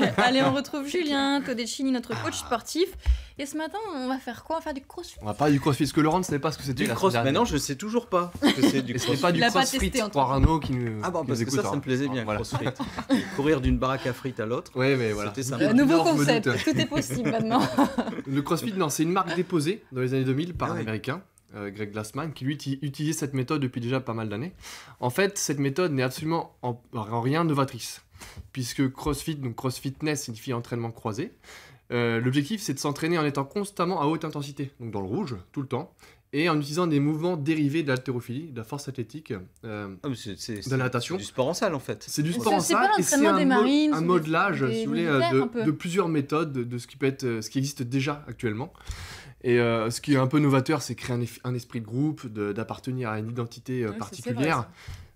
Allez, on retrouve Julien Codecini, notre coach sportif. Et ce matin, on va faire quoi On va faire du crossfit. On va pas du crossfit, parce que Laurent ne savait pas ce que c'était. Du crossfit. Mais non, je ne sais toujours pas ce que du crossfit. C'est pas du crossfit pour Arnaud qui nous. Ah bon, parce que ça, ça me hein. plaisait bien, le crossfit. Courir d'une baraque à frites à l'autre. Oui, mais voilà. C'était un Nouveau concept, tout est possible maintenant. Le crossfit, non, c'est une marque déposée dans les années 2000 par ah un américain. Euh, Greg Glassman, qui lui utilisait cette méthode depuis déjà pas mal d'années. En fait, cette méthode n'est absolument en rien novatrice puisque CrossFit, donc CrossFitness signifie entraînement croisé. Euh, l'objectif, c'est de s'entraîner en étant constamment à haute intensité, donc dans le rouge, tout le temps, et en utilisant des mouvements dérivés de l'haltérophilie, de la force athlétique, euh, ah, de la natation. C'est du sport en salle, en fait. C'est du sport en salle, et c'est un, marines, un modelage, si vous voulez, euh, de, plusieurs méthodes, de ce qui, peut être, ce qui existe déjà actuellement. Et ce qui est un peu novateur, c'est créer un, esprit de groupe, d'appartenir à une identité particulière.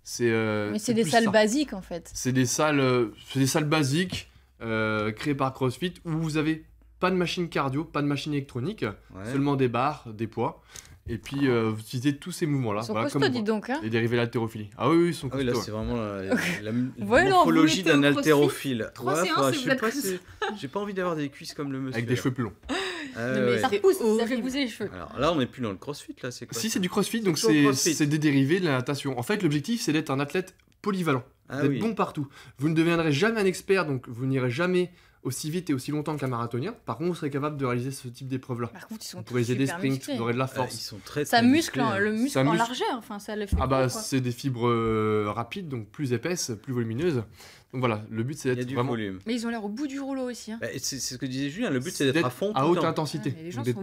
C'est, euh, Mais c'est des salles basiques en fait. C'est des salles, euh, des salles basiques euh, créées par CrossFit où vous avez pas de machine cardio, pas de machine électronique, seulement des barres, des poids. Et puis vous utilisez tous ces mouvements-là. donc. Hein. Les dérivés de l'haltérophilie. Ah oui, oui, ils sont ah costauds. là, c'est vraiment la, d'un haltérophile. j'ai pas envie d'avoir des cuisses comme le monsieur. Avec des cheveux plus ah mais ça repousse, ça fait pousser les cheveux. Alors là, on n'est plus dans le crossfit, là, c'est quoi Si, c'est du crossfit, donc c'est des dérivés de la natation. En fait, l'objectif, c'est d'être un athlète polyvalent, ah d'être bon partout. Vous ne deviendrez jamais un expert, donc vous n'irez jamais aussi vite et aussi longtemps qu'un marathonien. Par contre, on serait capable de réaliser ce type d'épreuve-là. Par contre, ils sont pour aider sprints, vous aurez de la ah, force. ils sont très, ça muscle, hein. le muscle en largeur, enfin ça le fait. Ah bah c'est des fibres euh, rapides, donc plus épaisses, plus volumineuses. Donc voilà, le but c'est d'être vraiment. Volume. Mais ils ont l'air au bout du rouleau aussi. Hein. Bah, c'est ce que disait Julien, le but c'est d'être à fond, à haute intensité,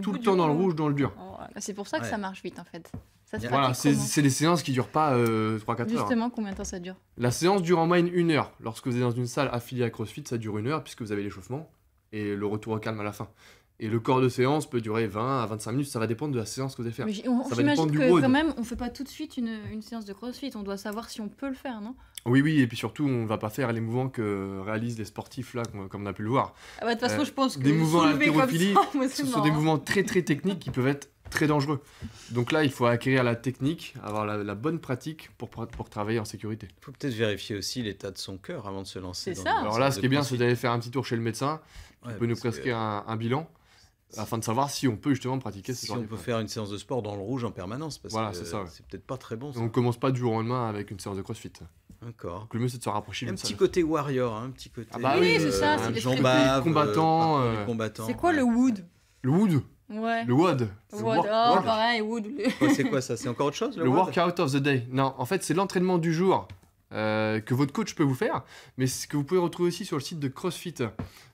tout le temps dans le rouge, dans le dur. Oh, bah, c'est pour ça que ça marche vite en fait voilà, c'est des séances qui durent pas euh, 3-4 heures. Hein. Justement, combien de temps ça dure La séance dure en moyenne une heure. Lorsque vous êtes dans une salle affiliée à CrossFit, ça dure une heure puisque vous avez l'échauffement et le retour au calme à la fin. Et le corps de séance peut durer 20 à 25 minutes, ça va dépendre de la séance que vous allez faire. Mais on, que quand même, on fait pas tout de suite une, séance de crossfit, on doit savoir si on peut le faire, non Oui, oui, et puis surtout, on ne va pas faire les mouvements que réalisent les sportifs, là, comme, on a pu le voir. Ah bah, de toute façon, euh, je pense que... Des mouvements ça, ce sont des mouvements très très techniques qui peuvent être très dangereux. Donc là, il faut acquérir la technique, avoir la, bonne pratique pour, pour travailler en sécurité. Il faut peut-être vérifier aussi l'état de son cœur avant de se lancer. Alors là, ce qui est bien, c'est d'aller faire un petit tour chez le médecin qui peut nous prescrire un, bilan afin de savoir si on peut justement pratiquer si on peut faire une séance de sport dans le rouge en permanence parce voilà, que c'est peut-être pas très bon On on commence pas du jour au lendemain avec une séance de crossfit D'accord. Le mieux, c'est de se rapprocher Un petit côté warrior, hein, un petit côté. Ah bah c'est ça, euh, euh, euh, C'est quoi le wood Le wood le WOD. WOD. Oh, pareil, WOD. c'est quoi ça C'est encore autre chose Le, workout of the day. Non, en fait, c'est l'entraînement du jour euh, que votre coach peut vous faire, mais ce que vous pouvez retrouver aussi sur le site de CrossFit.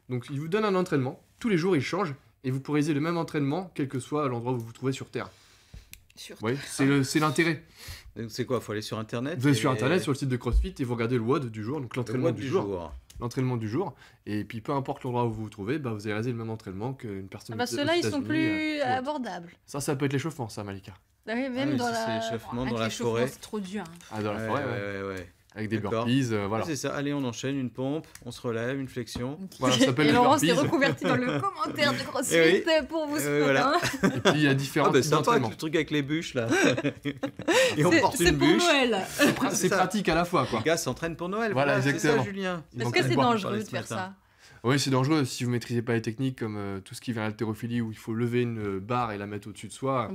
Donc, il vous donne un entraînement. Tous les jours, il change et vous pourrez le même entraînement, quel que soit l'endroit où vous vous trouvez sur Terre. Sur oui, c'est l'intérêt. Donc, c'est quoi Faut aller sur Internet Vous allez sur Internet, sur le site de CrossFit et vous regardez le WOD du jour, donc l'entraînement du, jour l'entraînement du jour. Et puis peu importe l'endroit où vous vous trouvez, bah, vous allez réaliser le même entraînement qu'une personne. Ah bah ceux-là, ils sont plus euh, abordables. Ça, ça peut être l'échauffement, ça, Malika. Ah oui, ah même dans, ah, la... l'échauffement dans la forêt. C'est trop dur. Hein. Ah, dans la forêt, ouais, ouais. ouais avec des burpees. Euh, voilà. Ah, c'est ça. Allez, on enchaîne une pompe, on se relève, une flexion. Voilà, ça s'appelle Et Laurent s'est reconverti dans le commentaire de Grosse eh oui. pour vous eh soutenir. Hein. Et puis il y a différents ah bah, types truc avec les bûches là. Et on porte une bûche. C'est pour Noël. C'est pratique à la fois quoi. Les gars s'entraînent pour Noël. Voilà, exactement. Julien. Est-ce que c'est dangereux de faire ça oui, c'est dangereux si vous maîtrisez pas les techniques comme euh, tout ce qui vient à l'haltérophilie où il faut lever une euh, barre et la mettre au-dessus de soi.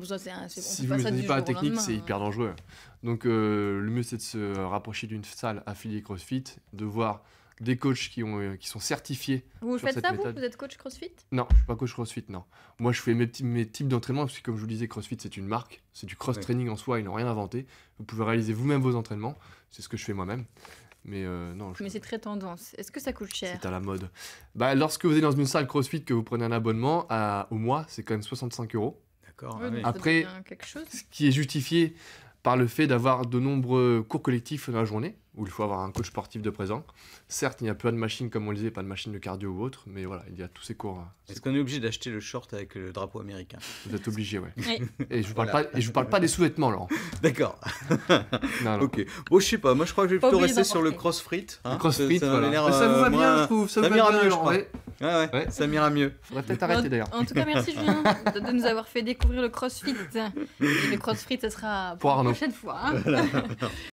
si vous ne maîtrisez pas la technique, c'est hein. hyper dangereux. Donc euh, le mieux c'est de se rapprocher d'une salle affiliée CrossFit, de voir des coachs qui, ont, qui sont certifiés. Vous faites ça, vous Vous êtes coach CrossFit Non, je ne suis pas coach CrossFit, non. Moi, je fais mes, mes types d'entraînement, parce que comme je vous le disais, CrossFit, c'est une marque, c'est du cross-training en soi, ils n'ont rien inventé. Vous pouvez réaliser vous-même vos entraînements, c'est ce que je fais moi-même. Mais euh, non. Mais c'est très tendance. Est-ce que ça coûte cher C'est à la mode. Bah, lorsque vous êtes dans une salle CrossFit, que vous prenez un abonnement au mois, c'est quand même 65 euros. D'accord. Ah Après, quelque chose. ce qui est justifié par le fait d'avoir de nombreux cours collectifs dans la journée où il faut avoir un coach sportif de présent. Certes, il n'y a pas de machine, comme on le disait, pas de machine de cardio ou autre, mais voilà, il y a tous ces cours. Hein. Est-ce qu'on est obligé d'acheter le short avec le drapeau américain Vous êtes obligé, ouais. Oui. Et je ne vous parle pas des sous-vêtements, là. D'accord. ok. Bon, je sais pas, moi je crois que je vais plutôt rester sur le crossfit. CrossFit, Hein le crossfit, ça, ça ça vous euh, va bien, je trouve. Ça, ça m'ira mieux, je crois. Ouais. ouais, ouais, ça m'ira mieux. Faudrait peut-être arrêter d'ailleurs. En tout cas, merci Julien de, nous avoir fait découvrir le crossfit. le crossfit, ça sera pour, la prochaine fois. Hein.